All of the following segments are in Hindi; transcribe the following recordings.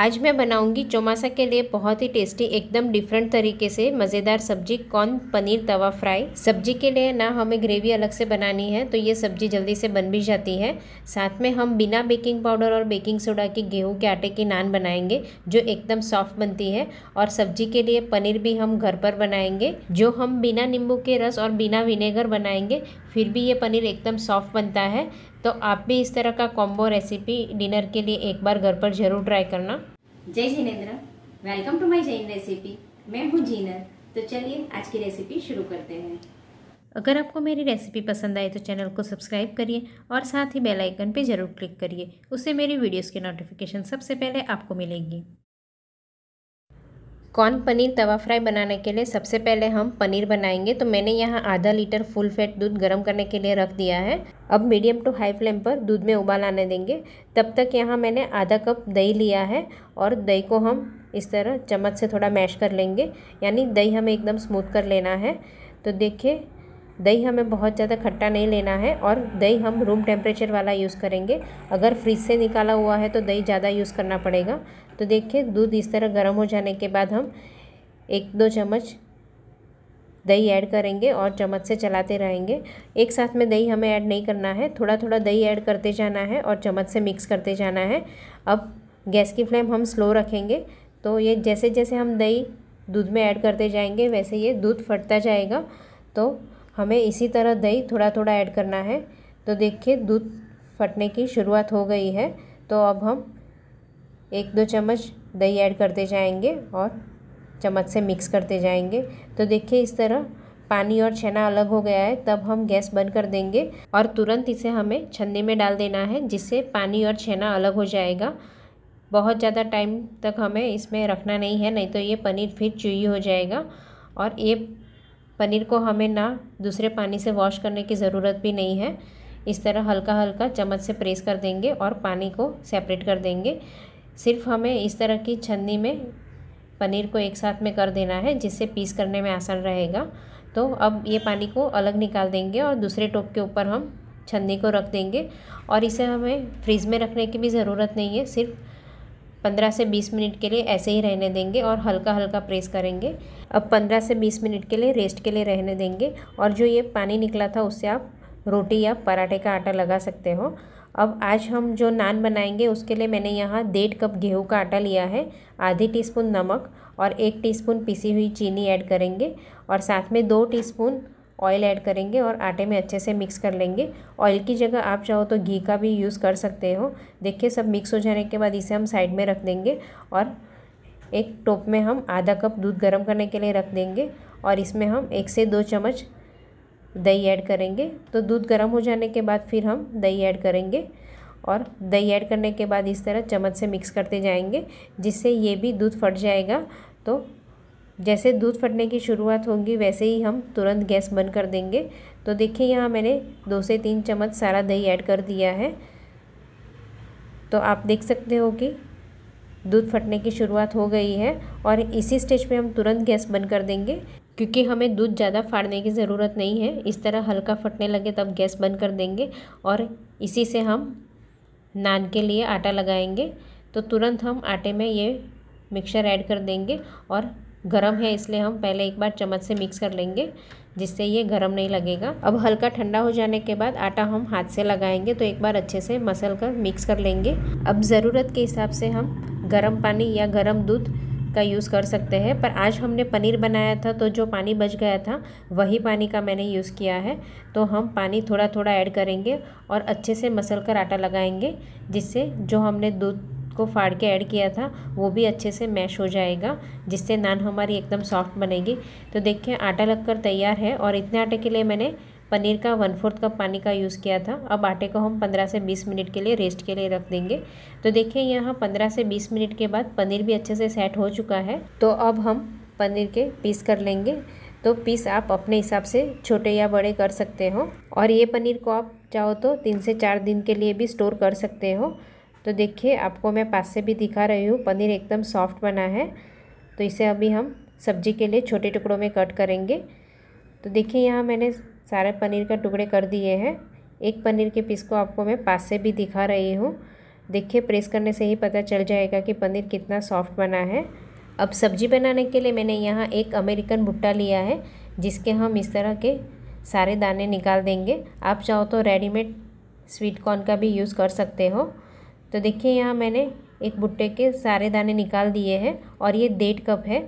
आज मैं बनाऊंगी चौमासा के लिए बहुत ही टेस्टी एकदम डिफरेंट तरीके से मज़ेदार सब्जी कौन पनीर तवा फ्राई सब्जी के लिए ना हमें ग्रेवी अलग से बनानी है तो ये सब्जी जल्दी से बन भी जाती है साथ में हम बिना बेकिंग पाउडर और बेकिंग सोडा के गेहूँ के आटे की नान बनाएंगे जो एकदम सॉफ्ट बनती है और सब्जी के लिए पनीर भी हम घर पर बनाएंगे जो हम बिना नींबू के रस और बिना विनेगर बनाएंगे फिर भी ये पनीर एकदम सॉफ्ट बनता है तो आप भी इस तरह का कॉम्बो रेसिपी डिनर के लिए एक बार घर पर जरूर ट्राई करना जय जिनेन्द्र welcome to my Jain recipe मैं हूँ जीनर तो चलिए आज की रेसिपी शुरू करते हैं अगर आपको मेरी रेसिपी पसंद आए तो चैनल को सब्सक्राइब करिए और साथ ही बेल आइकन ज़रूर क्लिक करिए उससे मेरी वीडियोस की नोटिफिकेशन सबसे पहले आपको मिलेंगी कॉर्न पनीर तवा फ्राई बनाने के लिए सबसे पहले हम पनीर बनाएंगे तो मैंने यहाँ आधा लीटर फुल फैट दूध गर्म करने के लिए रख दिया है अब मीडियम टू हाई फ्लेम पर दूध में उबाल आने देंगे तब तक यहाँ मैंने आधा कप दही लिया है और दही को हम इस तरह चम्मच से थोड़ा मैश कर लेंगे यानी दही हमें एकदम स्मूथ कर लेना है तो देखिए दही हमें बहुत ज़्यादा खट्टा नहीं लेना है और दही हम रूम टेम्परेचर वाला यूज़ करेंगे अगर फ्रिज से निकाला हुआ है तो दही ज़्यादा यूज़ करना पड़ेगा तो देखिए दूध इस तरह गर्म हो जाने के बाद हम एक दो चम्मच दही ऐड करेंगे और चम्मच से चलाते रहेंगे एक साथ में दही हमें ऐड नहीं करना है थोड़ा थोड़ा दही ऐड करते जाना है और चम्मच से मिक्स करते जाना है अब गैस की फ्लेम हम स्लो रखेंगे तो ये जैसे जैसे हम दही दूध में ऐड करते जाएंगे वैसे ये दूध फटता जाएगा तो हमें इसी तरह दही थोड़ा थोड़ा ऐड करना है तो देखिए दूध फटने की शुरुआत हो गई है तो अब हम एक दो चम्मच दही ऐड करते जाएंगे और चम्मच से मिक्स करते जाएंगे तो देखिए इस तरह पानी और छेना अलग हो गया है तब हम गैस बंद कर देंगे और तुरंत इसे हमें छन्नी में डाल देना है जिससे पानी और छेना अलग हो जाएगा बहुत ज़्यादा टाइम तक हमें इसमें रखना नहीं है नहीं तो ये पनीर फिर चुई हो जाएगा और ये पनीर को हमें ना दूसरे पानी से वॉश करने की ज़रूरत भी नहीं है इस तरह हल्का हल्का चम्मच से प्रेस कर देंगे और पानी को सेपरेट कर देंगे सिर्फ हमें इस तरह की छन्नी में पनीर को एक साथ में कर देना है जिससे पीस करने में आसान रहेगा तो अब ये पानी को अलग निकाल देंगे और दूसरे टोप के ऊपर हम छन्नी को रख देंगे और इसे हमें फ्रिज में रखने की भी ज़रूरत नहीं है सिर्फ पंद्रह से बीस मिनट के लिए ऐसे ही रहने देंगे और हल्का हल्का प्रेस करेंगे अब पंद्रह से बीस मिनट के लिए रेस्ट के लिए रहने देंगे और जो ये पानी निकला था उससे आप रोटी या पराठे का आटा लगा सकते हो अब आज हम जो नान बनाएंगे उसके लिए मैंने यहाँ डेढ़ कप गेहूं का आटा लिया है आधी टी नमक और एक टी पिसी हुई चीनी ऐड करेंगे और साथ में दो टी ऑयल ऐड करेंगे और आटे में अच्छे से मिक्स कर लेंगे ऑयल की जगह आप चाहो तो घी का भी यूज़ कर सकते हो देखिए सब मिक्स हो जाने के बाद इसे हम साइड में रख देंगे और एक टोप में हम आधा कप दूध गर्म करने के लिए रख देंगे और इसमें हम एक से दो चम्मच दही ऐड करेंगे तो दूध गर्म हो जाने के बाद फिर हम दही ऐड करेंगे और दही ऐड करने के बाद इस तरह चम्मच से मिक्स करते जाएंगे जिससे ये भी दूध फट जाएगा तो जैसे दूध फटने की शुरुआत होगी वैसे ही हम तुरंत गैस बंद कर देंगे तो देखिए यहाँ मैंने दो से तीन चम्मच सारा दही ऐड कर दिया है तो आप देख सकते हो कि दूध फटने की शुरुआत हो गई है और इसी स्टेज पे हम तुरंत गैस बंद कर देंगे क्योंकि हमें दूध ज़्यादा फाड़ने की ज़रूरत नहीं है इस तरह हल्का फटने लगे तब गैस बंद कर देंगे और इसी से हम नान के लिए आटा लगाएंगे तो तुरंत हम आटे में ये मिक्सर ऐड कर देंगे और गर्म है इसलिए हम पहले एक बार चम्मच से मिक्स कर लेंगे जिससे ये गर्म नहीं लगेगा अब हल्का ठंडा हो जाने के बाद आटा हम हाथ से लगाएंगे तो एक बार अच्छे से मसल कर मिक्स कर लेंगे अब ज़रूरत के हिसाब से हम गर्म पानी या गर्म दूध का यूज़ कर सकते हैं पर आज हमने पनीर बनाया था तो जो पानी बच गया था वही पानी का मैंने यूज़ किया है तो हम पानी थोड़ा थोड़ा ऐड करेंगे और अच्छे से मसल कर आटा लगाएंगे जिससे जो हमने दूध को फाड़ के ऐड किया था वो भी अच्छे से मैश हो जाएगा जिससे नान हमारी एकदम सॉफ्ट बनेगी तो देखिए आटा लगकर तैयार है और इतने आटे के लिए मैंने पनीर का वन फोर्थ कप पानी का यूज़ किया था अब आटे को हम पंद्रह से बीस मिनट के लिए रेस्ट के लिए रख देंगे तो देखिए यहाँ पंद्रह से बीस मिनट के बाद पनीर भी अच्छे से सेट हो चुका है तो अब हम पनीर के पीस कर लेंगे तो पीस आप अपने हिसाब से छोटे या बड़े कर सकते हो और ये पनीर को आप चाहो तो तीन से चार दिन के लिए भी स्टोर कर सकते हो तो देखिए आपको मैं पास से भी दिखा रही हूँ पनीर एकदम सॉफ्ट बना है तो इसे अभी हम सब्जी के लिए छोटे टुकड़ों में कट करेंगे तो देखिए यहाँ मैंने सारे पनीर का टुकड़े कर दिए हैं एक पनीर के पीस को आपको मैं पास से भी दिखा रही हूँ देखिए प्रेस करने से ही पता चल जाएगा कि पनीर कितना सॉफ्ट बना है अब सब्जी बनाने के लिए मैंने यहाँ एक अमेरिकन भुट्टा लिया है जिसके हम इस तरह के सारे दाने निकाल देंगे आप चाहो तो रेडीमेड स्वीट कॉर्न का भी यूज़ कर सकते हो तो देखिए यहाँ मैंने एक भुट्टे के सारे दाने निकाल दिए हैं और ये डेढ़ कप है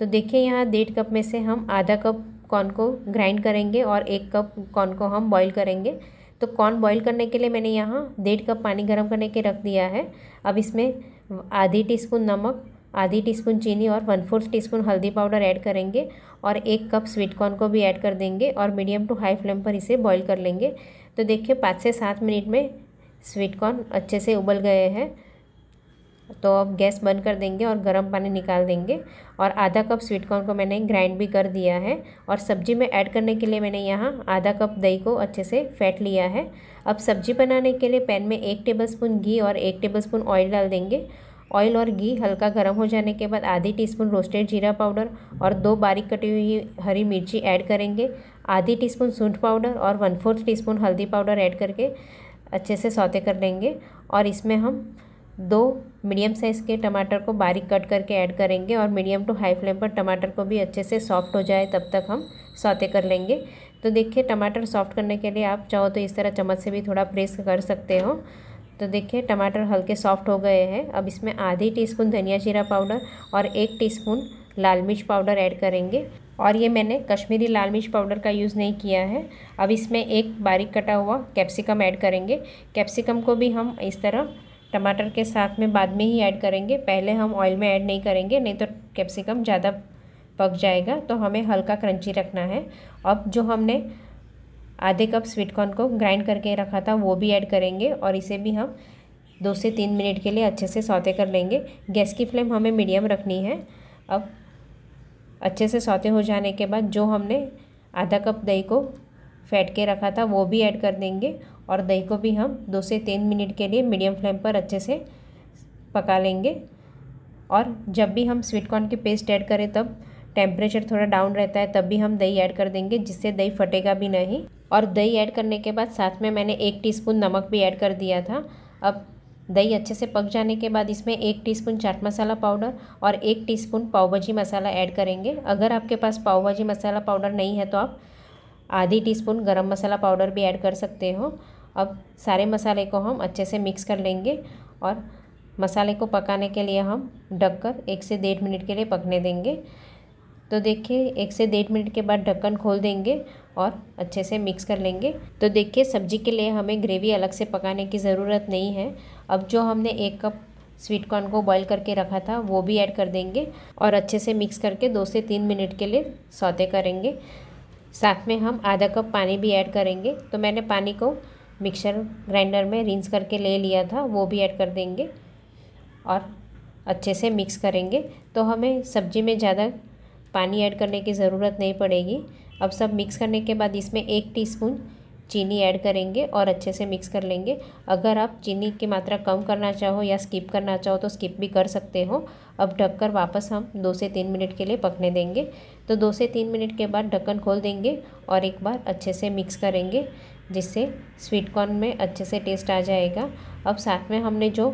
तो देखिए यहाँ डेढ़ कप में से हम आधा कप कॉर्न को ग्राइंड करेंगे और एक कप कॉर्न को हम बॉईल करेंगे तो कॉर्न बॉईल करने के लिए मैंने यहाँ डेढ़ कप पानी गर्म करने के रख दिया है अब इसमें आधी स्पून नमक आधी स्पून चीनी और वन फोर्थ स्पून हल्दी पाउडर ऐड करेंगे और एक कप स्वीट कॉर्न को भी ऐड कर देंगे और मीडियम टू हाई फ्लेम पर इसे बॉईल कर लेंगे तो देखिए पाँच से सात मिनट में स्वीट कॉर्न अच्छे से उबल गए हैं तो अब गैस बंद कर देंगे और गर्म पानी निकाल देंगे और आधा कप स्वीट कॉर्न को मैंने ग्राइंड भी कर दिया है और सब्जी में ऐड करने के लिए मैंने यहाँ आधा कप दही को अच्छे से फेंट लिया है अब सब्जी बनाने के लिए पैन में एक टेबलस्पून घी और एक टेबलस्पून ऑयल डाल देंगे ऑयल और घी हल्का गर्म हो जाने के बाद आधी स्पून रोस्टेड जीरा पाउडर और दो बारीक कटी हुई हरी मिर्ची ऐड करेंगे आधी टी स्पून सूंठ पाउडर और वन फोर्थ टी स्पून हल्दी पाउडर ऐड करके अच्छे से सौते कर लेंगे और इसमें हम दो मीडियम साइज़ के टमाटर को बारीक कट करके ऐड करेंगे और मीडियम टू हाई फ्लेम पर टमाटर को भी अच्छे से सॉफ्ट हो जाए तब तक हम सौते कर लेंगे तो देखिए टमाटर सॉफ्ट करने के लिए आप चाहो तो इस तरह चम्मच से भी थोड़ा प्रेस कर सकते हो तो देखिए टमाटर हल्के सॉफ्ट हो गए हैं अब इसमें आधी टीस्पून धनिया जीरा पाउडर और एक टीस्पून लाल मिर्च पाउडर ऐड करेंगे और ये मैंने कश्मीरी लाल मिर्च पाउडर का यूज़ नहीं किया है अब इसमें एक बारीक कटा हुआ कैप्सिकम ऐड करेंगे कैप्सिकम को भी हम इस तरह टमाटर के साथ में बाद में ही ऐड करेंगे पहले हम ऑयल में ऐड नहीं करेंगे नहीं तो कैप्सिकम ज़्यादा पक जाएगा तो हमें हल्का क्रंची रखना है अब जो हमने आधे कप स्वीट कॉर्न को ग्राइंड करके रखा था वो भी ऐड करेंगे और इसे भी हम दो से तीन मिनट के लिए अच्छे से सौते कर लेंगे गैस की फ्लेम हमें मीडियम रखनी है अब अच्छे से सौते हो जाने के बाद जो हमने आधा कप दही को फेंट के रखा था वो भी ऐड कर देंगे और दही को भी हम दो से तीन मिनट के लिए मीडियम फ्लेम पर अच्छे से पका लेंगे और जब भी हम स्वीट कॉर्न की पेस्ट ऐड करें तब टेम्परेचर थोड़ा डाउन रहता है तब भी हम दही ऐड कर देंगे जिससे दही फटेगा भी नहीं और दही ऐड करने के बाद साथ में मैंने एक टीस्पून नमक भी ऐड कर दिया था अब दही अच्छे से पक जाने के बाद इसमें एक टीस्पून चाट मसाला पाउडर और एक टीस्पून पाव भाजी मसाला ऐड करेंगे अगर आपके पास पाव भाजी मसाला पाउडर नहीं है तो आप आधी टी स्पून गर्म मसाला पाउडर भी ऐड कर सकते हो अब सारे मसाले को हम अच्छे से मिक्स कर लेंगे और मसाले को पकाने के लिए हम ढककर एक से डेढ़ मिनट के लिए पकने देंगे तो देखिए एक से डेढ़ मिनट के बाद ढक्कन खोल देंगे और अच्छे से मिक्स कर लेंगे तो देखिए सब्जी के लिए हमें ग्रेवी अलग से पकाने की ज़रूरत नहीं है अब जो हमने एक कप स्वीट कॉर्न को बॉईल करके रखा था वो भी ऐड कर देंगे और अच्छे से मिक्स करके दो से तीन मिनट के लिए सौते करेंगे साथ में हम आधा कप पानी भी ऐड करेंगे तो मैंने पानी को मिक्सर ग्राइंडर में रिंस करके ले लिया था वो भी ऐड कर देंगे और अच्छे से मिक्स करेंगे तो हमें सब्जी में ज़्यादा पानी ऐड करने की ज़रूरत नहीं पड़ेगी अब सब मिक्स करने के बाद इसमें एक टीस्पून चीनी ऐड करेंगे और अच्छे से मिक्स कर लेंगे अगर आप चीनी की मात्रा कम करना चाहो या स्किप करना चाहो तो स्किप भी कर सकते हो अब ढककर वापस हम दो से तीन मिनट के लिए पकने देंगे तो दो से तीन मिनट के बाद ढक्कन खोल देंगे और एक बार अच्छे से मिक्स करेंगे जिससे स्वीट कॉर्न में अच्छे से टेस्ट आ जाएगा अब साथ में हमने जो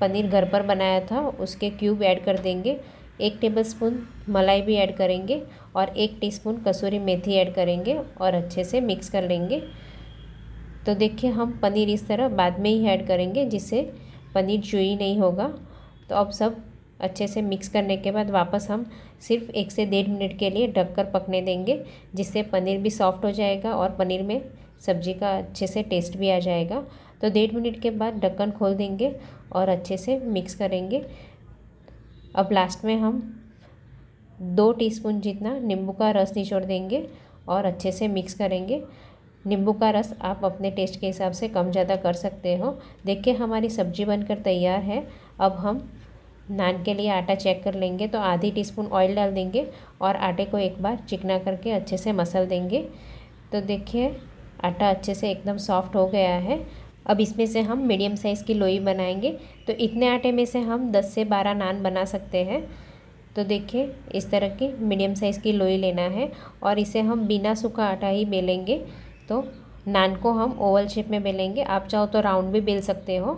पनीर घर पर बनाया था उसके क्यूब ऐड कर देंगे एक टेबलस्पून मलाई भी ऐड करेंगे और एक टीस्पून कसूरी मेथी ऐड करेंगे और अच्छे से मिक्स कर लेंगे तो देखिए हम पनीर इस तरह बाद में ही ऐड करेंगे जिससे पनीर चुई नहीं होगा तो अब सब अच्छे से मिक्स करने के बाद वापस हम सिर्फ एक से डेढ़ मिनट के लिए ढककर पकने देंगे जिससे पनीर भी सॉफ्ट हो जाएगा और पनीर में सब्जी का अच्छे से टेस्ट भी आ जाएगा तो डेढ़ मिनट के बाद ढक्कन खोल देंगे और अच्छे से मिक्स करेंगे अब लास्ट में हम दो टीस्पून जितना नींबू का रस निचोड़ देंगे और अच्छे से मिक्स करेंगे नींबू का रस आप अपने टेस्ट के हिसाब से कम ज़्यादा कर सकते हो देखिए हमारी सब्जी बनकर तैयार है अब हम नान के लिए आटा चेक कर लेंगे तो आधी टीस्पून ऑयल डाल देंगे और आटे को एक बार चिकना करके अच्छे से मसल देंगे तो देखिए आटा अच्छे से एकदम सॉफ्ट हो गया है अब इसमें से हम मीडियम साइज़ की लोई बनाएंगे तो इतने आटे में से हम 10 से 12 नान बना सकते हैं तो देखिए इस तरह की मीडियम साइज़ की लोई लेना है और इसे हम बिना सूखा आटा ही बेलेंगे तो नान को हम ओवल शेप में बेलेंगे आप चाहो तो राउंड भी बेल सकते हो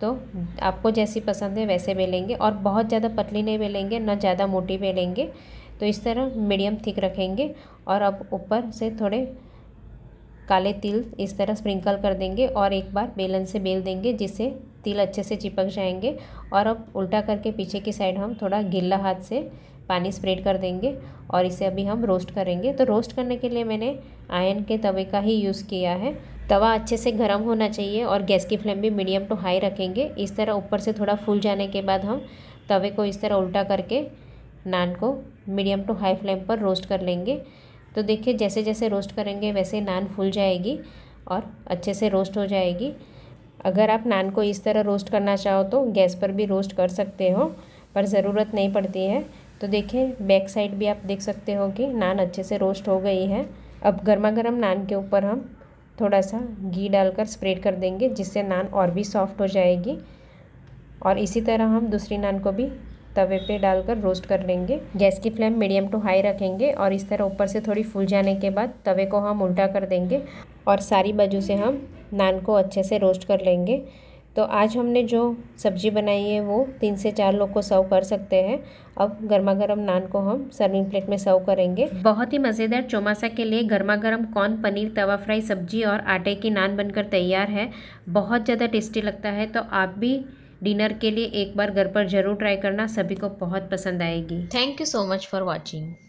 तो आपको जैसी पसंद है वैसे बेलेंगे और बहुत ज़्यादा पतली नहीं बेलेंगे ना ज़्यादा मोटी बेलेंगे तो इस तरह मीडियम थिक रखेंगे और अब ऊपर से थोड़े काले तिल इस तरह स्प्रिंकल कर देंगे और एक बार बेलन से बेल देंगे जिससे तिल अच्छे से चिपक जाएंगे और अब उल्टा करके पीछे की साइड हम थोड़ा गिल्ला हाथ से पानी स्प्रेड कर देंगे और इसे अभी हम रोस्ट करेंगे तो रोस्ट करने के लिए मैंने आयन के तवे का ही यूज़ किया है तवा अच्छे से गर्म होना चाहिए और गैस की फ्लेम भी मीडियम टू हाई रखेंगे इस तरह ऊपर से थोड़ा फूल जाने के बाद हम तवे को इस तरह उल्टा करके नान को मीडियम टू हाई फ्लेम पर रोस्ट कर लेंगे तो देखिए जैसे जैसे रोस्ट करेंगे वैसे नान फूल जाएगी और अच्छे से रोस्ट हो जाएगी अगर आप नान को इस तरह रोस्ट करना चाहो तो गैस पर भी रोस्ट कर सकते हो पर ज़रूरत नहीं पड़ती है तो देखिए बैक साइड भी आप देख सकते हो कि नान अच्छे से रोस्ट हो गई है अब गर्मा गर्म नान के ऊपर हम थोड़ा सा घी डालकर स्प्रेड कर देंगे जिससे नान और भी सॉफ्ट हो जाएगी और इसी तरह हम दूसरी नान को भी तवे पे डालकर रोस्ट कर लेंगे गैस की फ्लेम मीडियम टू हाई रखेंगे और इस तरह ऊपर से थोड़ी फूल जाने के बाद तवे को हम उल्टा कर देंगे और सारी बाजू से हम नान को अच्छे से रोस्ट कर लेंगे तो आज हमने जो सब्ज़ी बनाई है वो तीन से चार लोग को सर्व कर सकते हैं अब गर्मा गर्म नान को हम सर्विंग प्लेट में सर्व करेंगे बहुत ही मज़ेदार चौमासा के लिए गर्मा गर्म कॉर्न पनीर तवा फ्राई सब्जी और आटे की नान बनकर तैयार है बहुत ज़्यादा टेस्टी लगता है तो आप भी डिनर के लिए एक बार घर पर ज़रूर ट्राई करना सभी को बहुत पसंद आएगी thank you so much for watching